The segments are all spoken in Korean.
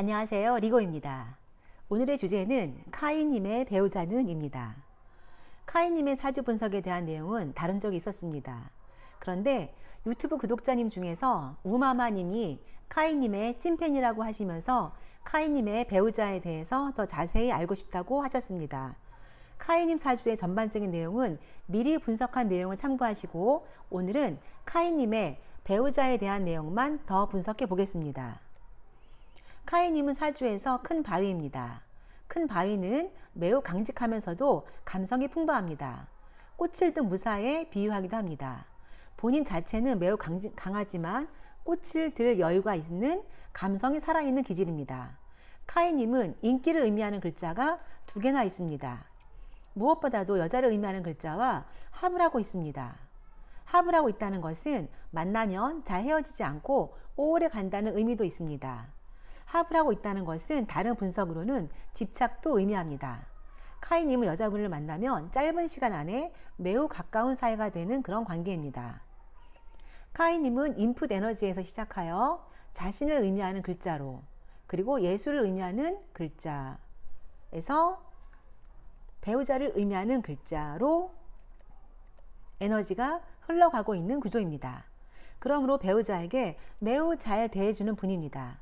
안녕하세요. 리고입니다. 오늘의 주제는 카이님의 배우자는입니다. 카이님의 사주 분석에 대한 내용은 다른 적이 있었습니다. 그런데 유튜브 구독자님 중에서 우마마님이 카이님의 찐팬이라고 하시면서 카이님의 배우자에 대해서 더 자세히 알고 싶다고 하셨습니다. 카이님 사주의 전반적인 내용은 미리 분석한 내용을 참고하시고 오늘은 카이님의 배우자에 대한 내용만 더 분석해 보겠습니다. 카이님은 사주에서 큰 바위입니다. 큰 바위는 매우 강직하면서도 감성이 풍부합니다. 꽃을 든 무사에 비유하기도 합니다. 본인 자체는 매우 강직, 강하지만 꽃을 들 여유가 있는 감성이 살아있는 기질입니다. 카이님은 인기를 의미하는 글자가 두 개나 있습니다. 무엇보다도 여자를 의미하는 글자와 합을 하고 있습니다. 합을 하고 있다는 것은 만나면 잘 헤어지지 않고 오래 간다는 의미도 있습니다. 합을 하고 있다는 것은 다른 분석으로는 집착도 의미합니다. 카이님은 여자분을 만나면 짧은 시간 안에 매우 가까운 사이가 되는 그런 관계입니다. 카이님은 인풋 에너지에서 시작하여 자신을 의미하는 글자로 그리고 예술을 의미하는 글자에서 배우자를 의미하는 글자로 에너지가 흘러가고 있는 구조입니다. 그러므로 배우자에게 매우 잘 대해주는 분입니다.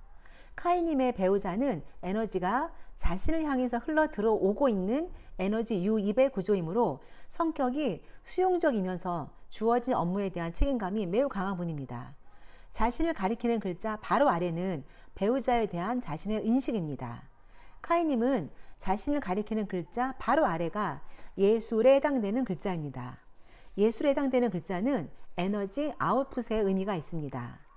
카이님의 배우자는 에너지가 자신을 향해서 흘러 들어오고 있는 에너지 유입의 구조이므로 성격이 수용적이면서 주어진 업무에 대한 책임감이 매우 강한 분입니다. 자신을 가리키는 글자 바로 아래는 배우자에 대한 자신의 인식입니다. 카이님은 자신을 가리키는 글자 바로 아래가 예술에 해당되는 글자입니다. 예술에 해당되는 글자는 에너지 아웃풋의 의미가 있습니다.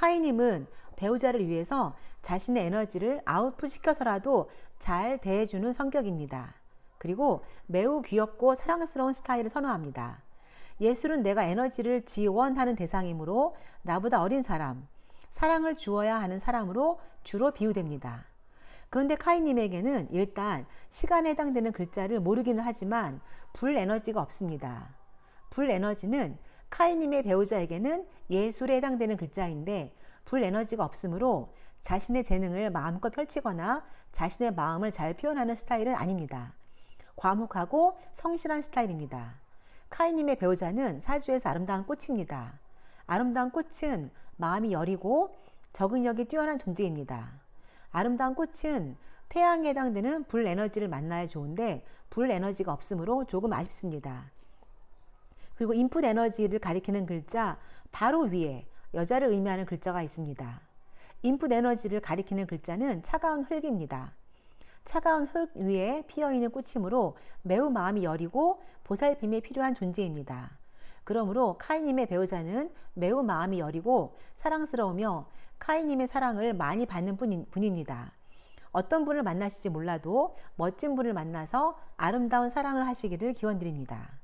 카이님은 배우자를 위해서 자신의 에너지를 아웃풋 시켜서라도 잘 대해주는 성격입니다. 그리고 매우 귀엽고 사랑스러운 스타일을 선호합니다. 예술은 내가 에너지를 지원하는 대상이므로 나보다 어린 사람, 사랑을 주어야 하는 사람으로 주로 비유됩니다. 그런데 카이님에게는 일단 시간에 해당되는 글자를 모르기는 하지만 불 에너지가 없습니다. 불 에너지는 카이님의 배우자에게는 예술에 해당되는 글자인데 불에너지가 없으므로 자신의 재능을 마음껏 펼치거나 자신의 마음을 잘 표현하는 스타일은 아닙니다. 과묵하고 성실한 스타일입니다. 카이님의 배우자는 사주에서 아름다운 꽃입니다. 아름다운 꽃은 마음이 여리고 적응력이 뛰어난 존재입니다. 아름다운 꽃은 태양에 해당되는 불에너지를 만나야 좋은데 불에너지가 없으므로 조금 아쉽습니다. 그리고 인풋 에너지를 가리키는 글자 바로 위에 여자를 의미하는 글자가 있습니다. 인풋 에너지를 가리키는 글자는 차가운 흙입니다. 차가운 흙 위에 피어있는 꽃이므로 매우 마음이 여리고 보살핌이 필요한 존재입니다. 그러므로 카이님의 배우자는 매우 마음이 여리고 사랑스러우며 카이님의 사랑을 많이 받는 분입니다. 어떤 분을 만나실지 몰라도 멋진 분을 만나서 아름다운 사랑을 하시기를 기원드립니다.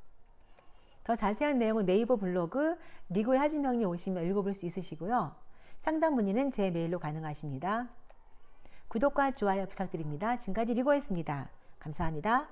더 자세한 내용은 네이버 블로그 리고의 하지명이 오시면 읽어볼 수 있으시고요. 상담 문의는 제 메일로 가능하십니다. 구독과 좋아요 부탁드립니다. 지금까지 리고였습니다. 감사합니다.